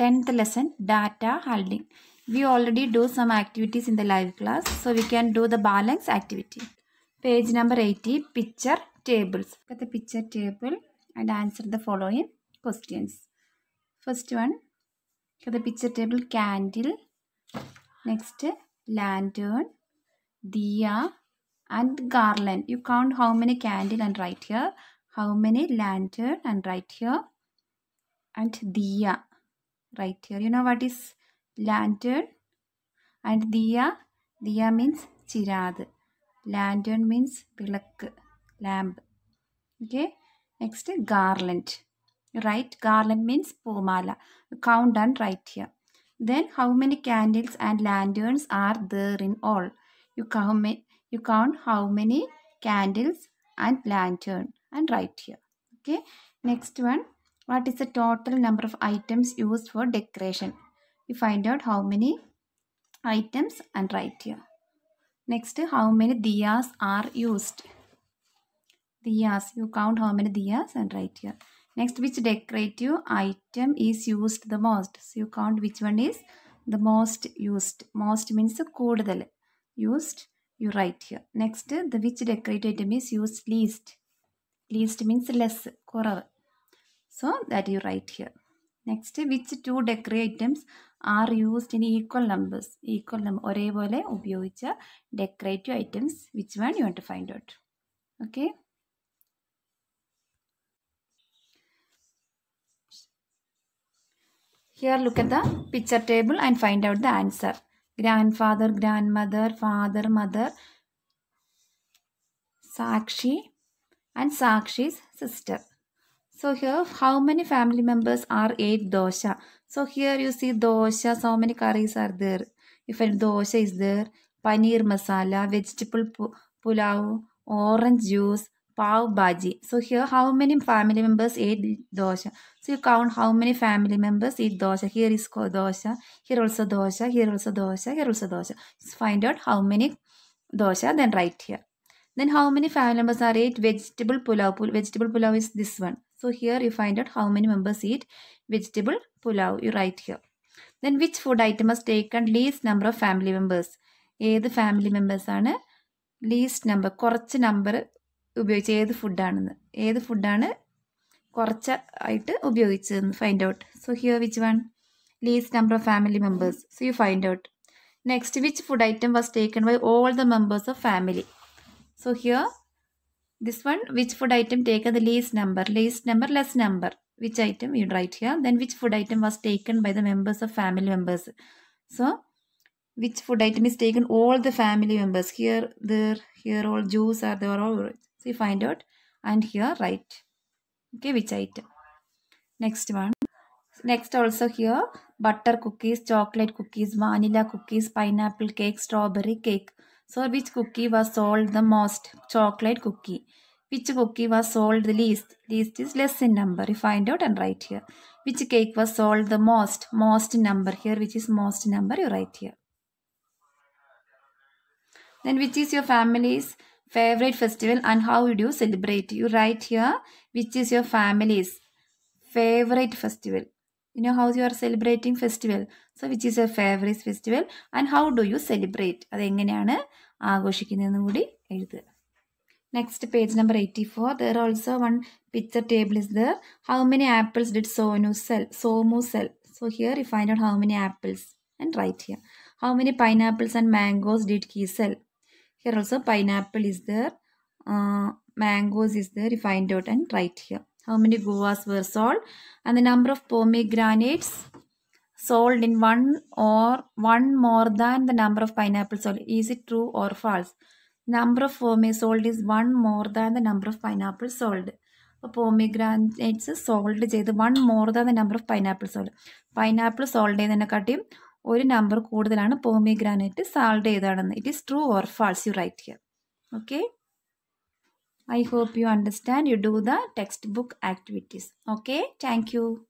tenth lesson data handling. We already do some activities in the live class so we can do the balance activity. Page number 80 picture tables. Look at the picture table and answer the following questions. First one look at the picture table candle. Next lantern, diya and garland. You count how many candle and write here. How many lantern and write here. And diya right here. You know what is lantern? And diya, diya means chirad. Lantern means vilak, lamp. Okay. Next garland. Right, garland means pomala. Count and write here. Then how many candles and lanterns are there in all? You count, you count how many candles and lantern and write here. Okay. Next one what is the total number of items used for decoration? We find out how many items and write here. Next, how many diyas are used? Diyas. You count how many diyas and write here. Next, which decorative item is used the most? So, you count which one is the most used. Most means കൂടുതൽ. Used, you write here. Next, the which decorative item is used least. Least means less, കുറവ് so that you write here. Next, which two degree items are used in equal numbers? Equal number, ഒരേപോലെ ഉപയോഗിച്ച decorative items, which one you want to find out. Okay. Here look at the picture table and find out the answer. Grandfather, grandmother, father, mother, Sakshi and Sakshi's sister. So here, how many family members are eight dosha? So here you see dosha, so many curries are there. If a dosha is there, paneer masala, vegetable pulao, orange juice, pav bhaji. So here, how many family members eight dosha? So you count how many family members eat dosha. Here is dosha, here also dosha, here also dosha, here also dosha. Just find out how many dosha, then write here. Then how many family members are eight vegetable pulao? Vegetable pulao is this one. So here you find out how many members eat vegetable pulao. You write here. Then which food item has taken least number of family members? ഏത് family മെമ്പേഴ്സാണ് least number കുറച്ച് number ഉപയോഗിച്ച് ഏത് ഫുഡാണെന്ന് ഏത് ഫുഡാണ് കുറച്ച് ആയിട്ട് ഉപയോഗിച്ചതെന്ന് find out so here which one least number of family members so you find out next which food item was taken by all the members of family so here This one, which food item taken the least number, least number, less number. Which item you write here. Then which food item was taken by the members of family members. So, which food item is taken all the family members. Here, there, here all Jews are there all. So, you find out and here write. Okay, which item. Next one. Next also here, butter cookies, chocolate cookies, vanilla cookies, pineapple cake, strawberry cake. So which cookie was sold the most? Chocolate cookie. Which cookie was sold the least? Least is less in number. You find out and write here. Which cake was sold the most? Most number here, which is most number, you write here. Then which is your family's favorite festival and how would you celebrate? You write here, which is your family's favorite festival. You know how you are celebrating festival so which is a favourite festival and how do you celebrate അതെങ്ങനെയാണ് ആഘോഷിക്കുന്നതെന്നും കൂടി എഴുതുക next page number eighty four there also one picture table is there how many apples did Sonu sell Somu sell so here if I note how many apples and write here how many pineapples and mangoes did he sell here also pineapple is there mangoes is there if I note and write here how many guavas were sold and the number of pomegranates sold in one or one more than the number of pineapple sold is it true or false number of pome sold is one more than the number of pineapple sold അപ്പോൾ pomegranates sold ചെയ്ത് one more than the number of pineapple sold pineapple sold ചെയ്യുന്നതിനെക്കാട്ടിയും ഒരു നമ്പർ കൂടുതലാണ് pomegranate sold ചെയ്താണെന്ന് it is true or false you write here okay I hope you understand. You do the textbook activities. Okay. Thank you.